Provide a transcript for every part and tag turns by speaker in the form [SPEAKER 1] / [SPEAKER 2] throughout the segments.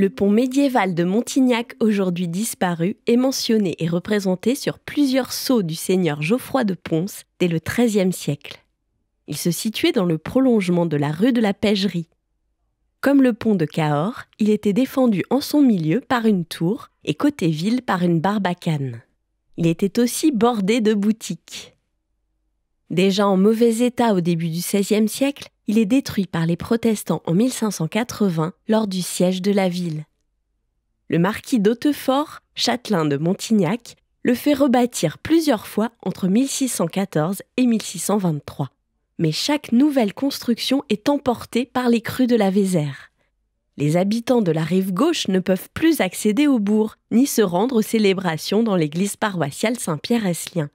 [SPEAKER 1] Le pont médiéval de Montignac, aujourd'hui disparu, est mentionné et représenté sur plusieurs sceaux du seigneur Geoffroy de Ponce dès le XIIIe siècle. Il se situait dans le prolongement de la rue de la Pêcherie. Comme le pont de Cahors, il était défendu en son milieu par une tour et côté ville par une barbacane. Il était aussi bordé de boutiques. Déjà en mauvais état au début du XVIe siècle, il est détruit par les protestants en 1580 lors du siège de la ville. Le marquis d'Hautefort, châtelain de Montignac, le fait rebâtir plusieurs fois entre 1614 et 1623. Mais chaque nouvelle construction est emportée par les crues de la Vézère. Les habitants de la rive gauche ne peuvent plus accéder au bourg, ni se rendre aux célébrations dans l'église paroissiale Saint-Pierre-Eslien.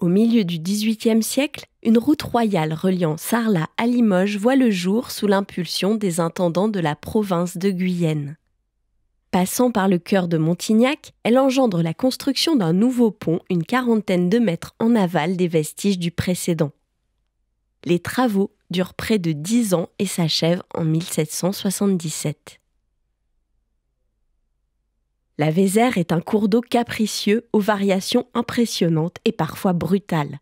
[SPEAKER 1] Au milieu du XVIIIe siècle, une route royale reliant Sarlat à Limoges voit le jour sous l'impulsion des intendants de la province de Guyenne. Passant par le cœur de Montignac, elle engendre la construction d'un nouveau pont une quarantaine de mètres en aval des vestiges du précédent. Les travaux durent près de dix ans et s'achèvent en 1777. La Vézère est un cours d'eau capricieux aux variations impressionnantes et parfois brutales.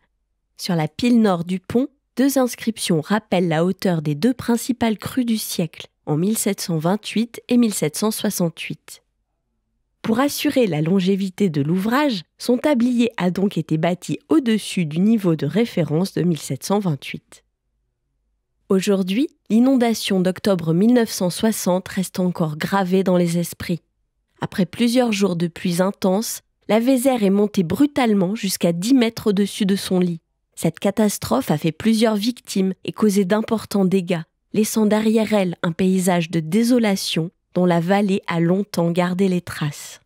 [SPEAKER 1] Sur la pile nord du pont, deux inscriptions rappellent la hauteur des deux principales crues du siècle, en 1728 et 1768. Pour assurer la longévité de l'ouvrage, son tablier a donc été bâti au-dessus du niveau de référence de 1728. Aujourd'hui, l'inondation d'octobre 1960 reste encore gravée dans les esprits après plusieurs jours de pluie intense, la Vézère est montée brutalement jusqu'à 10 mètres au-dessus de son lit. Cette catastrophe a fait plusieurs victimes et causé d'importants dégâts, laissant derrière elle un paysage de désolation dont la vallée a longtemps gardé les traces.